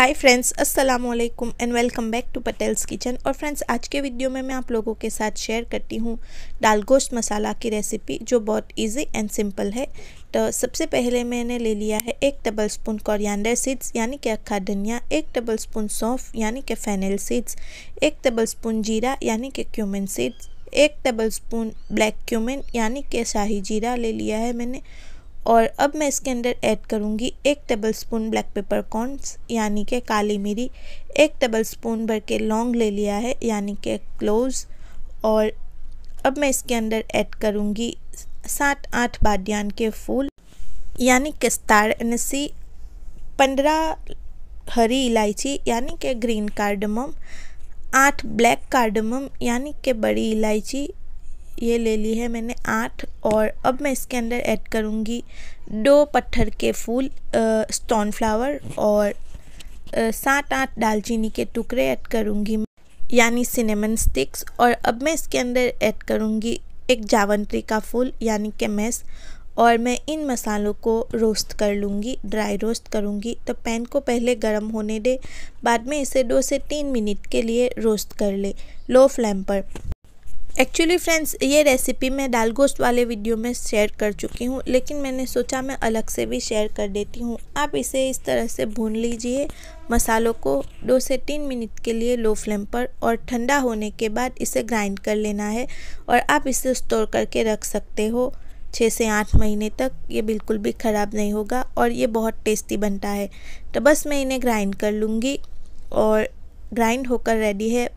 हाय friends अस्सलाम वालेकुम and welcome back to Patel's kitchen और फ्रेंड्स आज के वीडियो में मैं आप लोगों के साथ शेयर करती हूँ दाल गोश्त मसाला की रेसिपी जो बहुत इजी एंड सिंपल है तो सबसे पहले मैंने ले लिया है एक टेबल स्पून कोरिएंडर सीड्स यानी कि अखा धनिया एक टेबल स्पून सौंफ यानी कि फैनल सीड्स एक टेबल स्पून जीरा यानी कि क्यूमिन सीड्स एक टेबल स्पून ब्लैक क्यूमिन यानी कि शाही जीरा ले लिया है मैंने और अब मैं इसके अंदर ऐड करूँगी एक tablespoon black peppercorns यानी कि काली मिरी एक टेबल स्पून भर के लौंग ले लिया है यानी कि क्लोव और अब मैं इसके अंदर ऐड करूँगी सात आठ बादियान के फूल यानी किस्तार एनसी पंद्रह हरी इलायची यानी कि ग्रीन कार्डमम आठ ब्लैक कार्डमम यानी कि बड़ी इलायची ये ले ली है मैंने आठ और अब मैं इसके अंदर ऐड करूँगी दो पत्थर के फूल स्टोन फ्लावर और सात आठ दालचीनी के टुकड़े ऐड करूँगी यानी सिनेमन स्टिक्स और अब मैं इसके अंदर ऐड करूँगी एक जावंत्री का फूल यानी कि मैस और मैं इन मसालों को रोस्ट कर लूँगी ड्राई रोस्ट करूँगी तो पैन को पहले गर्म होने दे बाद में इसे दो से तीन मिनट के लिए रोस्ट कर ले लो फ्लेम पर एक्चुअली फ्रेंड्स ये रेसिपी मैं दाल गोश्त वाले वीडियो में शेयर कर चुकी हूँ लेकिन मैंने सोचा मैं अलग से भी शेयर कर देती हूँ आप इसे इस तरह से भून लीजिए मसालों को दो से तीन मिनट के लिए लो फ्लेम पर और ठंडा होने के बाद इसे ग्राइंड कर लेना है और आप इसे स्टोर करके रख सकते हो छः से आठ महीने तक ये बिल्कुल भी ख़राब नहीं होगा और ये बहुत टेस्टी बनता है तो बस मैं इन्हें ग्राइंड कर लूँगी और ग्राइंड होकर रेडी है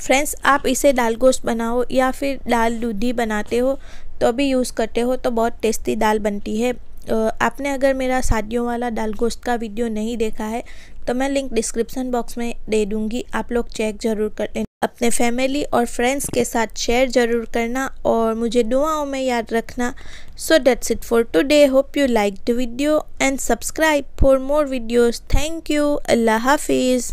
फ्रेंड्स आप इसे दाल गोश्त बनाओ या फिर दाल दूधी बनाते हो तो भी यूज़ करते हो तो बहुत टेस्टी दाल बनती है आपने अगर मेरा शादियों वाला दाल गोश्त का वीडियो नहीं देखा है तो मैं लिंक डिस्क्रिप्शन बॉक्स में दे दूँगी आप लोग चेक ज़रूर कर अपने फैमिली और फ्रेंड्स के साथ शेयर ज़रूर करना और मुझे दुआओं में याद रखना so that's it for today hope you like the video and subscribe for more videos thank you अल्लाह हाफिज़